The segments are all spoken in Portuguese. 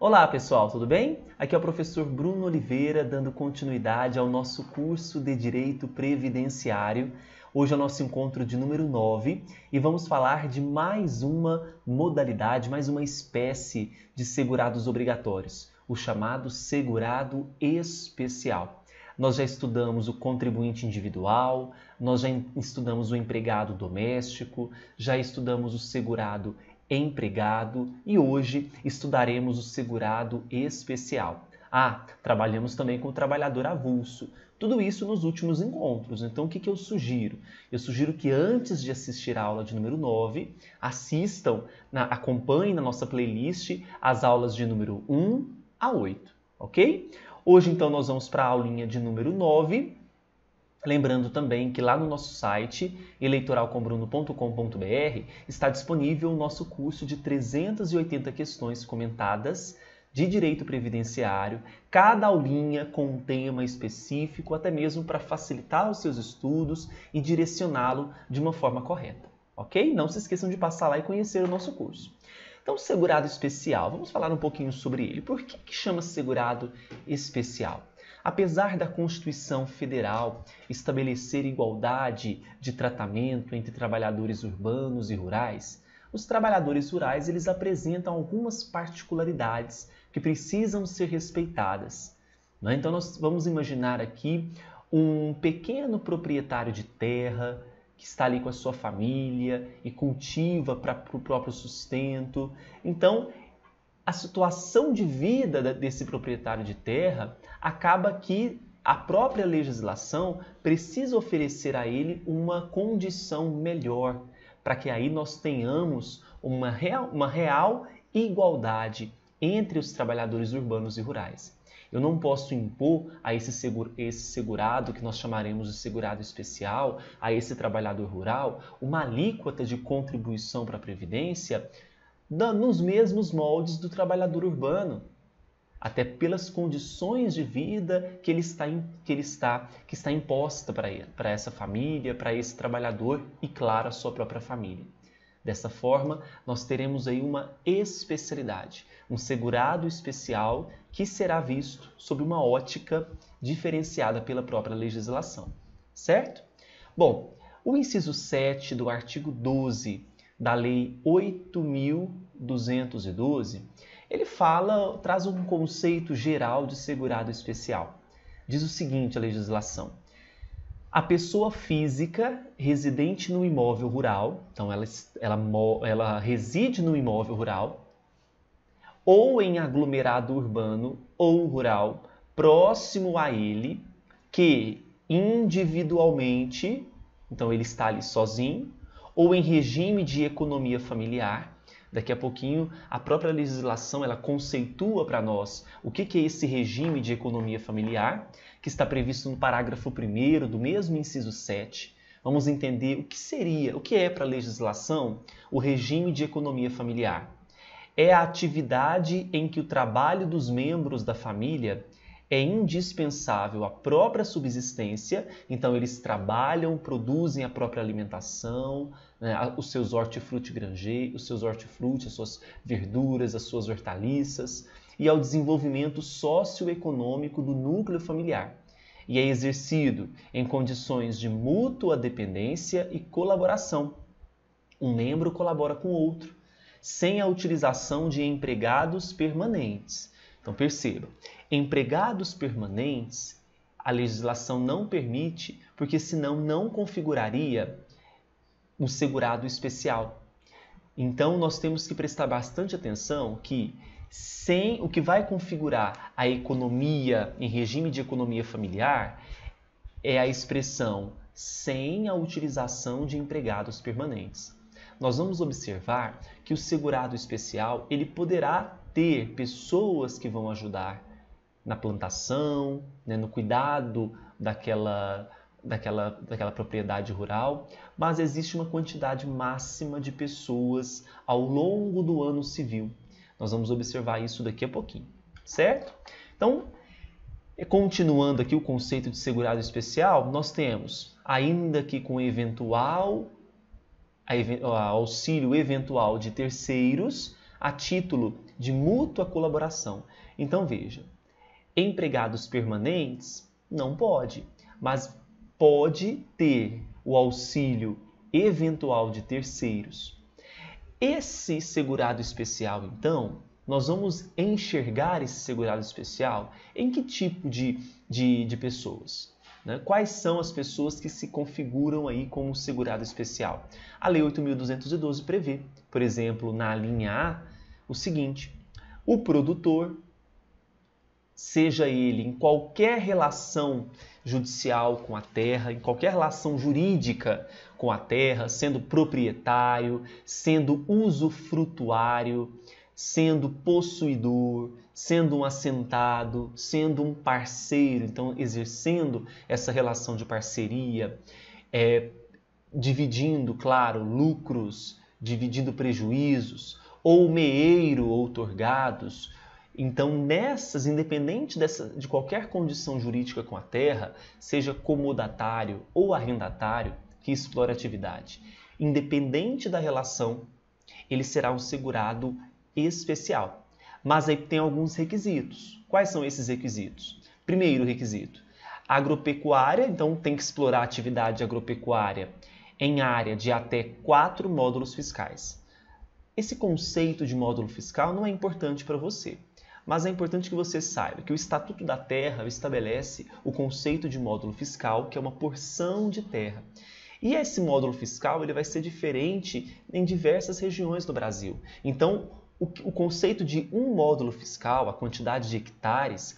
Olá pessoal, tudo bem? Aqui é o professor Bruno Oliveira dando continuidade ao nosso curso de Direito Previdenciário. Hoje é o nosso encontro de número 9 e vamos falar de mais uma modalidade, mais uma espécie de segurados obrigatórios, o chamado segurado especial nós já estudamos o contribuinte individual, nós já estudamos o empregado doméstico, já estudamos o segurado empregado e hoje estudaremos o segurado especial. Ah, trabalhamos também com o trabalhador avulso. Tudo isso nos últimos encontros. Então, o que, que eu sugiro? Eu sugiro que antes de assistir a aula de número 9, assistam, na, acompanhem na nossa playlist as aulas de número 1 a 8, ok? Hoje, então, nós vamos para a aulinha de número 9 Lembrando também que lá no nosso site, eleitoralcombruno.com.br, está disponível o nosso curso de 380 questões comentadas de direito previdenciário, cada aulinha com um tema específico, até mesmo para facilitar os seus estudos e direcioná-lo de uma forma correta, ok? Não se esqueçam de passar lá e conhecer o nosso curso. Então, segurado especial, vamos falar um pouquinho sobre ele. Por que, que chama segurado especial? Apesar da Constituição Federal estabelecer igualdade de tratamento entre trabalhadores urbanos e rurais, os trabalhadores rurais eles apresentam algumas particularidades que precisam ser respeitadas. Né? Então nós vamos imaginar aqui um pequeno proprietário de terra que está ali com a sua família e cultiva para o próprio sustento. Então a situação de vida desse proprietário de terra acaba que a própria legislação precisa oferecer a ele uma condição melhor, para que aí nós tenhamos uma real, uma real igualdade entre os trabalhadores urbanos e rurais. Eu não posso impor a esse, segurado, que nós chamaremos de segurado especial, a esse trabalhador rural, uma alíquota de contribuição para a Previdência nos mesmos moldes do trabalhador urbano até pelas condições de vida que ele está, que ele está, que está imposta para essa família, para esse trabalhador e, claro, a sua própria família. Dessa forma, nós teremos aí uma especialidade, um segurado especial que será visto sob uma ótica diferenciada pela própria legislação, certo? Bom, o inciso 7 do artigo 12 da Lei 8212 ele fala, traz um conceito geral de segurado especial. Diz o seguinte a legislação: a pessoa física residente no imóvel rural, então ela, ela, ela reside no imóvel rural, ou em aglomerado urbano ou rural próximo a ele, que individualmente, então ele está ali sozinho, ou em regime de economia familiar, Daqui a pouquinho, a própria legislação ela conceitua para nós o que, que é esse regime de economia familiar, que está previsto no parágrafo 1 do mesmo inciso 7. Vamos entender o que seria, o que é para a legislação o regime de economia familiar. É a atividade em que o trabalho dos membros da família é indispensável à própria subsistência, então eles trabalham, produzem a própria alimentação, né, os seus hortifruti os seus hortifruti, as suas verduras, as suas hortaliças, e ao desenvolvimento socioeconômico do núcleo familiar. E é exercido em condições de mútua dependência e colaboração. Um membro colabora com o outro, sem a utilização de empregados permanentes então perceba, empregados permanentes, a legislação não permite, porque senão não configuraria um segurado especial. Então nós temos que prestar bastante atenção que sem o que vai configurar a economia em regime de economia familiar é a expressão sem a utilização de empregados permanentes. Nós vamos observar que o segurado especial ele poderá ter pessoas que vão ajudar na plantação, né, no cuidado daquela, daquela, daquela propriedade rural, mas existe uma quantidade máxima de pessoas ao longo do ano civil. Nós vamos observar isso daqui a pouquinho, certo? Então, continuando aqui o conceito de segurado especial, nós temos, ainda que com eventual a, auxílio eventual de terceiros, a título de mútua colaboração. Então veja, empregados permanentes não pode, mas pode ter o auxílio eventual de terceiros. Esse segurado especial, então, nós vamos enxergar esse segurado especial em que tipo de, de, de pessoas? Né? Quais são as pessoas que se configuram aí como segurado especial? A Lei 8.212 prevê por exemplo, na linha A, o seguinte: o produtor, seja ele em qualquer relação judicial com a terra, em qualquer relação jurídica com a terra, sendo proprietário, sendo usufrutuário, sendo possuidor, sendo um assentado, sendo um parceiro, então exercendo essa relação de parceria, é, dividindo, claro, lucros dividindo prejuízos, ou meeiro outorgados. Então, nessas, independente dessa, de qualquer condição jurídica com a terra, seja comodatário ou arrendatário que explora atividade, independente da relação, ele será um segurado especial. Mas aí tem alguns requisitos. Quais são esses requisitos? Primeiro requisito: agropecuária, então tem que explorar atividade agropecuária em área de até quatro módulos fiscais. Esse conceito de módulo fiscal não é importante para você, mas é importante que você saiba que o Estatuto da Terra estabelece o conceito de módulo fiscal, que é uma porção de terra. E esse módulo fiscal ele vai ser diferente em diversas regiões do Brasil. Então, o, o conceito de um módulo fiscal, a quantidade de hectares,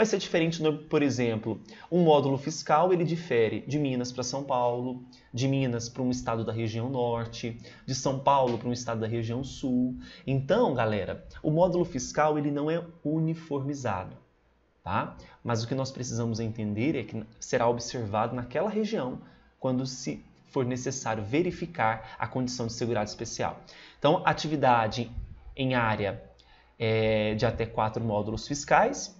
Vai ser diferente, por exemplo, um módulo fiscal ele difere de Minas para São Paulo, de Minas para um estado da região norte, de São Paulo para um estado da região sul. Então, galera, o módulo fiscal ele não é uniformizado, tá? Mas o que nós precisamos entender é que será observado naquela região quando se for necessário verificar a condição de segurado especial. Então, atividade em área é, de até quatro módulos fiscais,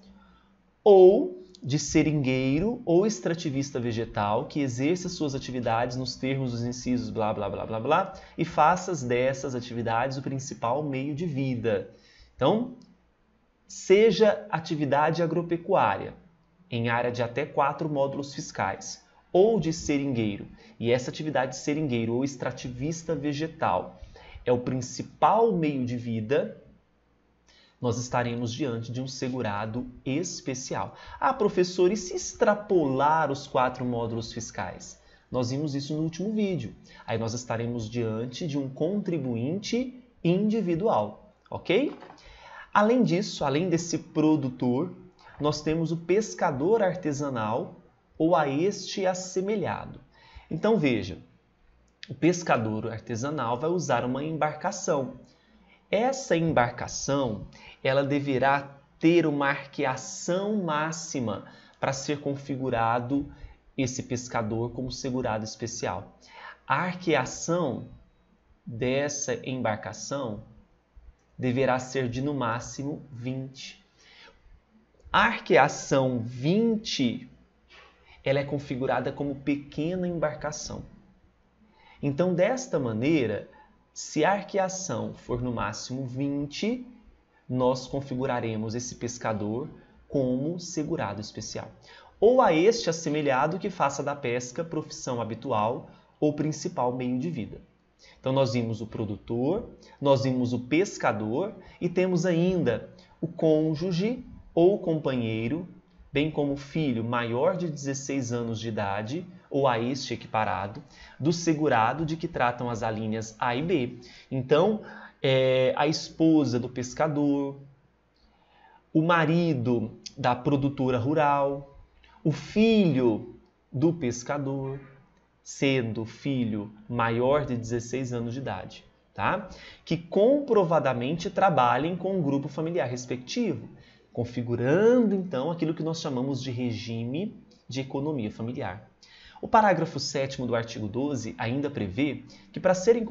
ou de seringueiro ou extrativista vegetal que exerça suas atividades nos termos dos incisos blá blá blá blá blá e faça dessas atividades o principal meio de vida. Então, seja atividade agropecuária em área de até quatro módulos fiscais ou de seringueiro. E essa atividade de seringueiro ou extrativista vegetal é o principal meio de vida nós estaremos diante de um segurado especial. Ah, professor, e se extrapolar os quatro módulos fiscais? Nós vimos isso no último vídeo. Aí nós estaremos diante de um contribuinte individual, ok? Além disso, além desse produtor, nós temos o pescador artesanal ou a este assemelhado. Então veja, o pescador artesanal vai usar uma embarcação essa embarcação, ela deverá ter uma arqueação máxima para ser configurado esse pescador como segurado especial. A arqueação dessa embarcação deverá ser de no máximo 20. A arqueação 20 ela é configurada como pequena embarcação. Então, desta maneira, se a arqueação for no máximo 20, nós configuraremos esse pescador como segurado especial. Ou a este assemelhado que faça da pesca profissão habitual ou principal meio de vida. Então nós vimos o produtor, nós vimos o pescador e temos ainda o cônjuge ou companheiro, bem como o filho maior de 16 anos de idade ou a este equiparado, do segurado de que tratam as alíneas A e B. Então, é, a esposa do pescador, o marido da produtora rural, o filho do pescador, sendo filho maior de 16 anos de idade, tá? Que comprovadamente trabalhem com o grupo familiar respectivo, configurando então aquilo que nós chamamos de regime de economia familiar. O parágrafo 7 do artigo 12 ainda prevê que, para serem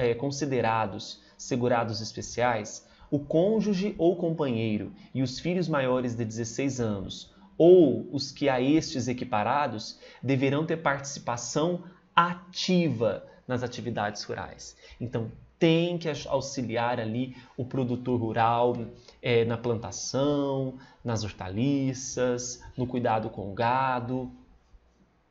é, considerados segurados especiais, o cônjuge ou companheiro e os filhos maiores de 16 anos, ou os que a estes equiparados, deverão ter participação ativa nas atividades rurais. Então, tem que auxiliar ali o produtor rural é, na plantação, nas hortaliças, no cuidado com o gado,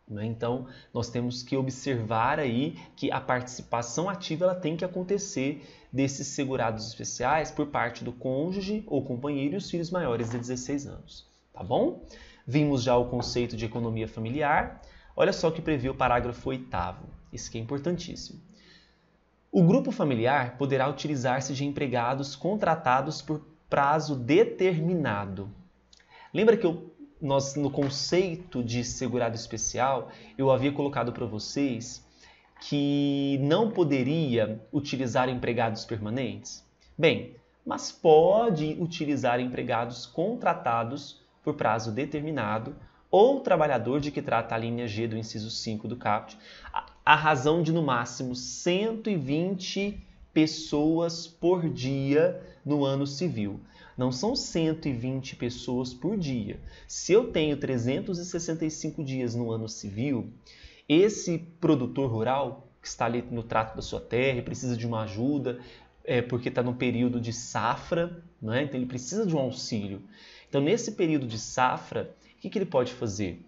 né? Então, nós temos que observar aí que a participação ativa ela tem que acontecer desses segurados especiais por parte do cônjuge ou companheiro e os filhos maiores de 16 anos. Tá bom? Vimos já o conceito de economia familiar. Olha só o que prevê o parágrafo 8. Isso que é importantíssimo. O grupo familiar poderá utilizar-se de empregados contratados por prazo determinado. Lembra que eu nós no conceito de segurado especial, eu havia colocado para vocês que não poderia utilizar empregados permanentes? Bem, mas pode utilizar empregados contratados por prazo determinado ou trabalhador de que trata a linha G do inciso 5 do CAPT, a razão de no máximo 120 pessoas por dia no ano civil. Não são 120 pessoas por dia. Se eu tenho 365 dias no ano civil, esse produtor rural que está ali no trato da sua terra e precisa de uma ajuda, é, porque está no período de safra, né? então ele precisa de um auxílio. Então, nesse período de safra, o que, que ele pode fazer?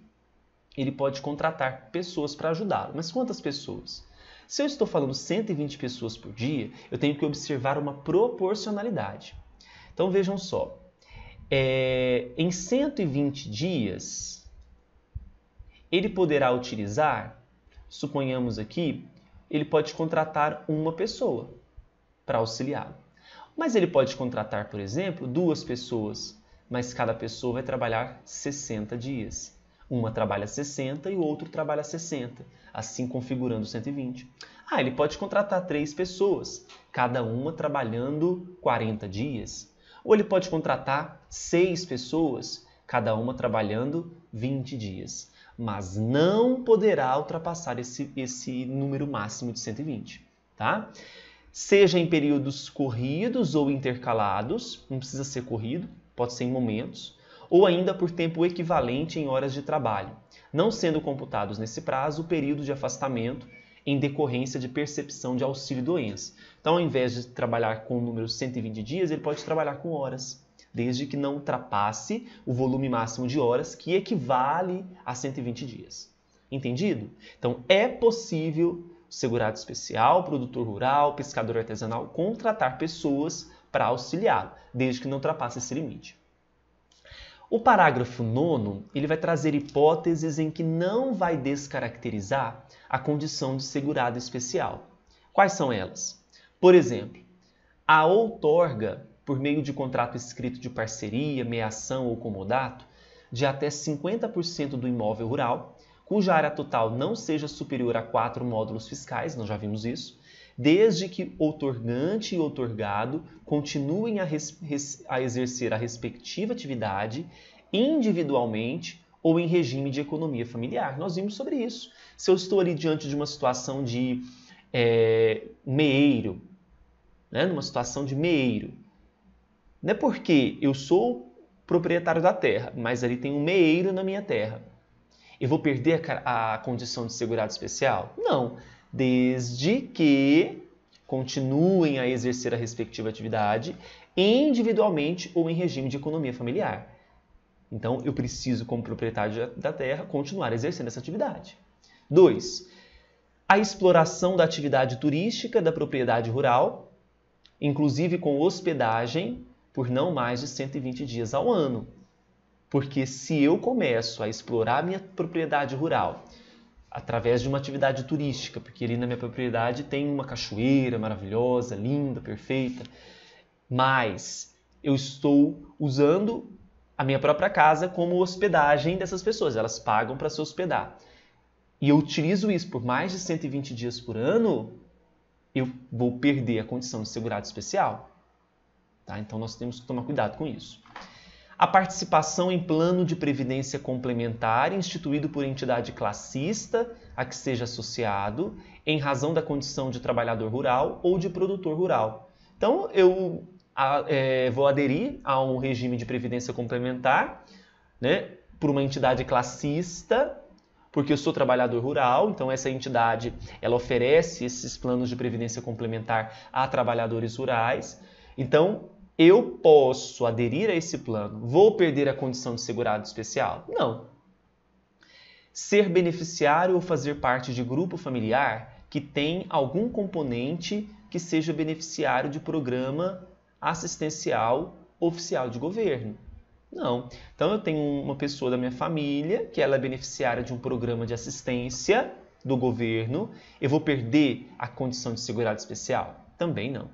Ele pode contratar pessoas para ajudá-lo. Mas quantas pessoas? Se eu estou falando 120 pessoas por dia, eu tenho que observar uma proporcionalidade. Então vejam só, é, em 120 dias, ele poderá utilizar, suponhamos aqui, ele pode contratar uma pessoa para auxiliá-lo. Mas ele pode contratar, por exemplo, duas pessoas, mas cada pessoa vai trabalhar 60 dias. Uma trabalha 60 e o outro trabalha 60, assim configurando 120. Ah, ele pode contratar três pessoas, cada uma trabalhando 40 dias. Ou ele pode contratar seis pessoas, cada uma trabalhando 20 dias. Mas não poderá ultrapassar esse, esse número máximo de 120, tá? Seja em períodos corridos ou intercalados, não precisa ser corrido, pode ser em momentos ou ainda por tempo equivalente em horas de trabalho, não sendo computados nesse prazo o período de afastamento em decorrência de percepção de auxílio-doença. Então, ao invés de trabalhar com o número 120 dias, ele pode trabalhar com horas, desde que não ultrapasse o volume máximo de horas, que equivale a 120 dias. Entendido? Então, é possível segurado especial, produtor rural, pescador artesanal contratar pessoas para auxiliá-lo, desde que não ultrapasse esse limite. O parágrafo 9 ele vai trazer hipóteses em que não vai descaracterizar a condição de segurado especial. Quais são elas? Por exemplo, a outorga, por meio de contrato escrito de parceria, meação ou comodato, de até 50% do imóvel rural, cuja área total não seja superior a quatro módulos fiscais, nós já vimos isso, desde que outorgante e outorgado continuem a, a exercer a respectiva atividade individualmente ou em regime de economia familiar. Nós vimos sobre isso. Se eu estou ali diante de uma situação de é, né, numa situação de meeiro, não é porque eu sou proprietário da terra, mas ali tem um meeiro na minha terra. Eu vou perder a, a condição de segurado especial? Não desde que continuem a exercer a respectiva atividade individualmente ou em regime de economia familiar. Então, eu preciso, como proprietário da terra, continuar exercendo essa atividade. 2. A exploração da atividade turística da propriedade rural, inclusive com hospedagem, por não mais de 120 dias ao ano. Porque se eu começo a explorar minha propriedade rural através de uma atividade turística, porque ali na minha propriedade tem uma cachoeira maravilhosa, linda, perfeita, mas eu estou usando a minha própria casa como hospedagem dessas pessoas, elas pagam para se hospedar. E eu utilizo isso por mais de 120 dias por ano, eu vou perder a condição de segurado especial. Tá? Então nós temos que tomar cuidado com isso a participação em plano de previdência complementar instituído por entidade classista a que seja associado, em razão da condição de trabalhador rural ou de produtor rural. Então, eu a, é, vou aderir a um regime de previdência complementar, né, por uma entidade classista, porque eu sou trabalhador rural, então essa entidade ela oferece esses planos de previdência complementar a trabalhadores rurais. Então, eu posso aderir a esse plano, vou perder a condição de segurado especial? Não. Ser beneficiário ou fazer parte de grupo familiar que tem algum componente que seja beneficiário de programa assistencial oficial de governo. Não. Então eu tenho uma pessoa da minha família que ela é beneficiária de um programa de assistência do governo, eu vou perder a condição de segurado especial? Também não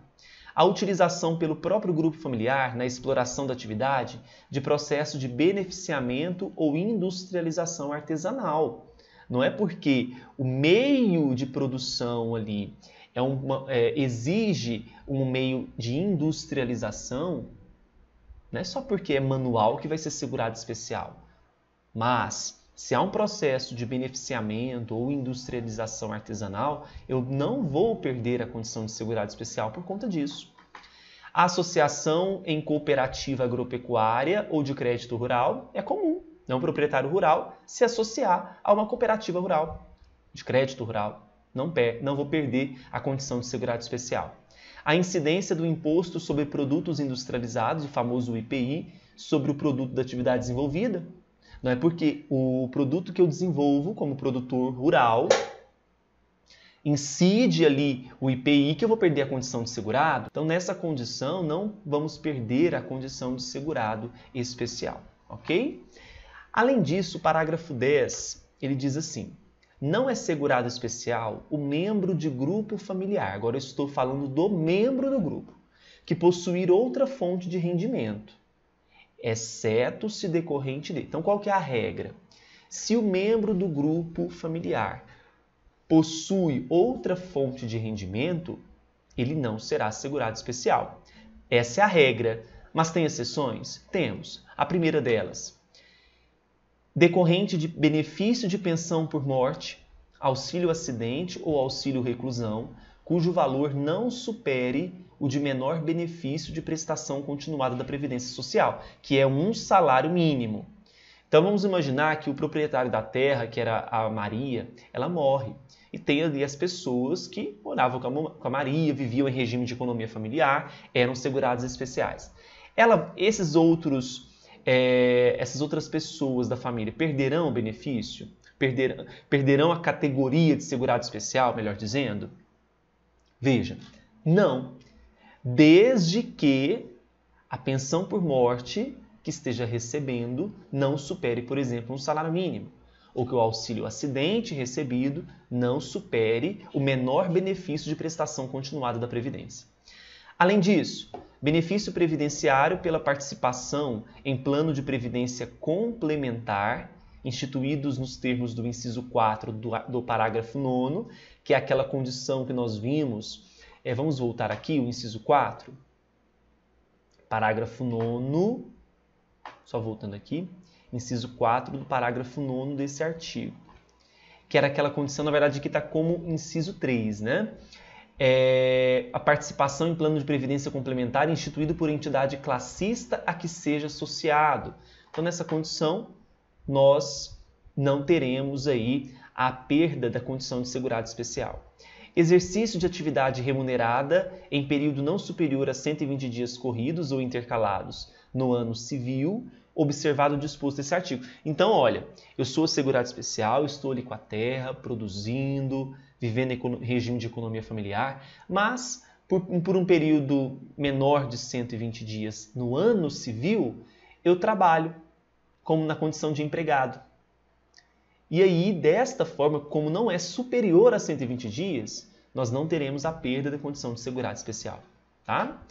a utilização pelo próprio grupo familiar na exploração da atividade de processo de beneficiamento ou industrialização artesanal. Não é porque o meio de produção ali é uma, é, exige um meio de industrialização, não é só porque é manual que vai ser segurado especial. Mas se há um processo de beneficiamento ou industrialização artesanal, eu não vou perder a condição de segurado especial por conta disso. A associação em cooperativa agropecuária ou de crédito rural é comum, não é proprietário rural, se associar a uma cooperativa rural, de crédito rural. Não, não vou perder a condição de segurado especial. A incidência do imposto sobre produtos industrializados, o famoso IPI, sobre o produto da atividade desenvolvida, não é porque o produto que eu desenvolvo como produtor rural incide ali o IPI que eu vou perder a condição de segurado. Então, nessa condição, não vamos perder a condição de segurado especial, ok? Além disso, o parágrafo 10, ele diz assim, não é segurado especial o membro de grupo familiar, agora eu estou falando do membro do grupo, que possuir outra fonte de rendimento, exceto se decorrente de. Então, qual que é a regra? Se o membro do grupo familiar possui outra fonte de rendimento, ele não será segurado especial. Essa é a regra, mas tem exceções? Temos. A primeira delas, decorrente de benefício de pensão por morte, auxílio acidente ou auxílio reclusão, cujo valor não supere o de menor benefício de prestação continuada da Previdência Social, que é um salário mínimo. Então vamos imaginar que o proprietário da terra, que era a Maria, ela morre. E tem ali as pessoas que moravam com a Maria, viviam em regime de economia familiar, eram segurados especiais. Ela, esses outros, é, essas outras pessoas da família perderão o benefício? Perderão, perderão a categoria de segurado especial, melhor dizendo? Veja, não, desde que a pensão por morte que esteja recebendo não supere, por exemplo, um salário mínimo, ou que o auxílio acidente recebido não supere o menor benefício de prestação continuada da Previdência. Além disso, benefício previdenciário pela participação em plano de previdência complementar, instituídos nos termos do inciso 4 do, do parágrafo 9, que é aquela condição que nós vimos é, vamos voltar aqui, o inciso 4. Parágrafo 9, só voltando aqui, inciso 4 do parágrafo 9 desse artigo. Que era aquela condição, na verdade, que está como inciso 3, né? É, a participação em plano de previdência complementar instituído por entidade classista a que seja associado. Então, nessa condição, nós não teremos aí a perda da condição de segurado especial exercício de atividade remunerada em período não superior a 120 dias corridos ou intercalados no ano civil, observado o disposto desse artigo. Então, olha, eu sou segurado especial, estou ali com a terra, produzindo, vivendo em regime de economia familiar, mas por, por um período menor de 120 dias no ano civil, eu trabalho como na condição de empregado. E aí, desta forma, como não é superior a 120 dias, nós não teremos a perda da condição de segurado especial. Tá?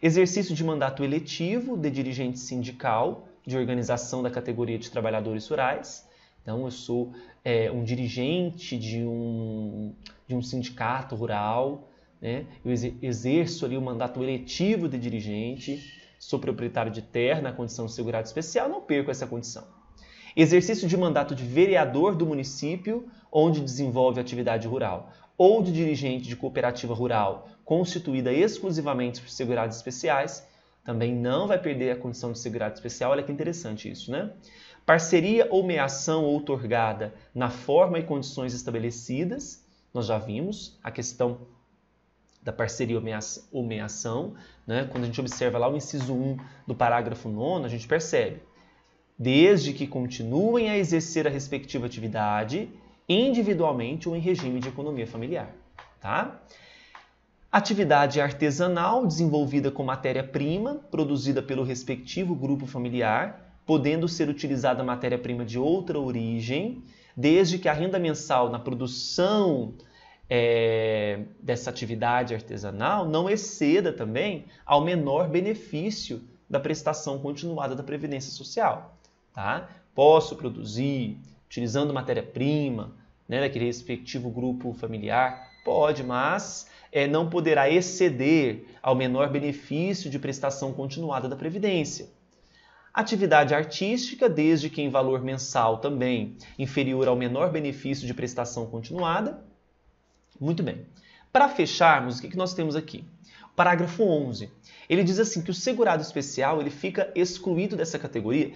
Exercício de mandato eletivo de dirigente sindical de organização da categoria de trabalhadores rurais. Então, eu sou é, um dirigente de um, de um sindicato rural, né? eu exerço ali o mandato eletivo de dirigente, sou proprietário de terra na condição de segurado especial, não perco essa condição exercício de mandato de vereador do município onde desenvolve atividade rural, ou de dirigente de cooperativa rural constituída exclusivamente por segurados especiais, também não vai perder a condição de segurado especial. Olha que interessante isso, né? Parceria ou meação outorgada na forma e condições estabelecidas, nós já vimos a questão da parceria ou meação, né? quando a gente observa lá o inciso 1 do parágrafo 9, a gente percebe desde que continuem a exercer a respectiva atividade individualmente ou em regime de economia familiar. Tá? Atividade artesanal desenvolvida com matéria-prima produzida pelo respectivo grupo familiar, podendo ser utilizada matéria-prima de outra origem, desde que a renda mensal na produção é, dessa atividade artesanal não exceda também ao menor benefício da prestação continuada da Previdência Social. Tá? Posso produzir utilizando matéria-prima né, daquele respectivo grupo familiar? Pode, mas é, não poderá exceder ao menor benefício de prestação continuada da Previdência. Atividade artística, desde que em valor mensal também inferior ao menor benefício de prestação continuada. Muito bem. Para fecharmos, o que nós temos aqui? Parágrafo 11. Ele diz assim que o segurado especial ele fica excluído dessa categoria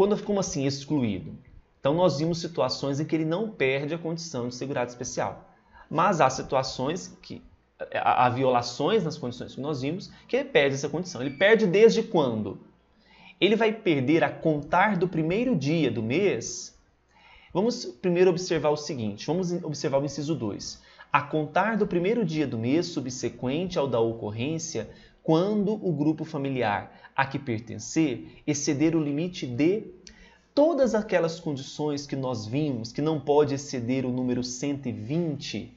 quando ficou assim excluído? Então nós vimos situações em que ele não perde a condição de segurado especial. Mas há situações que eh, há violações nas condições que nós vimos que ele perde essa condição. Ele perde desde quando? Ele vai perder a contar do primeiro dia do mês. Vamos primeiro observar o seguinte, vamos observar o inciso 2. A contar do primeiro dia do mês subsequente ao da ocorrência quando o grupo familiar a que pertencer exceder o limite de todas aquelas condições que nós vimos, que não pode exceder o número 120,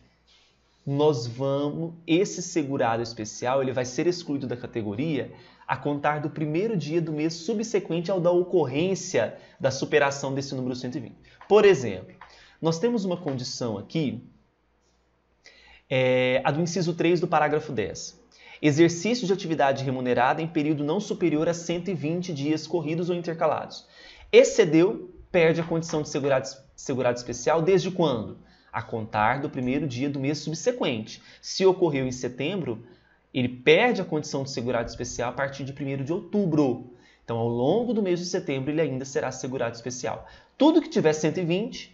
nós vamos esse segurado especial, ele vai ser excluído da categoria a contar do primeiro dia do mês subsequente ao da ocorrência da superação desse número 120. Por exemplo, nós temos uma condição aqui, é, a do inciso 3 do parágrafo 10. Exercício de atividade remunerada em período não superior a 120 dias corridos ou intercalados. Excedeu, perde a condição de segurado, segurado especial desde quando? A contar do primeiro dia do mês subsequente. Se ocorreu em setembro, ele perde a condição de segurado especial a partir de 1 de outubro. Então, ao longo do mês de setembro, ele ainda será segurado especial. Tudo que tiver 120,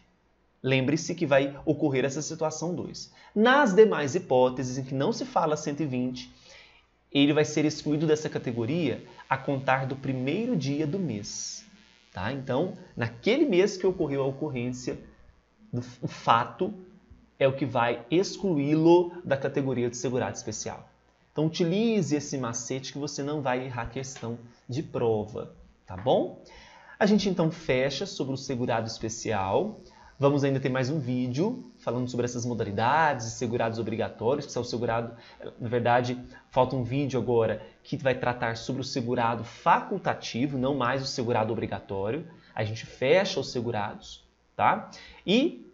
lembre-se que vai ocorrer essa situação 2. Nas demais hipóteses em que não se fala 120, ele vai ser excluído dessa categoria a contar do primeiro dia do mês. Tá? Então, naquele mês que ocorreu a ocorrência, o fato é o que vai excluí-lo da categoria de segurado especial. Então, utilize esse macete que você não vai errar a questão de prova, tá bom? A gente então fecha sobre o segurado especial Vamos ainda ter mais um vídeo falando sobre essas modalidades de segurados obrigatórios, que são o segurado, na verdade, falta um vídeo agora que vai tratar sobre o segurado facultativo, não mais o segurado obrigatório. A gente fecha os segurados, tá? E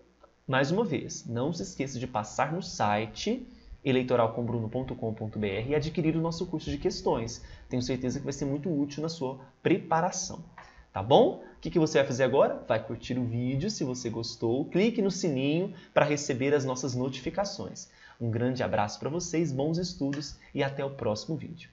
mais uma vez, não se esqueça de passar no site eleitoralcombruno.com.br e adquirir o nosso curso de questões. Tenho certeza que vai ser muito útil na sua preparação tá bom? O que, que você vai fazer agora? Vai curtir o vídeo se você gostou, clique no sininho para receber as nossas notificações. Um grande abraço para vocês, bons estudos e até o próximo vídeo.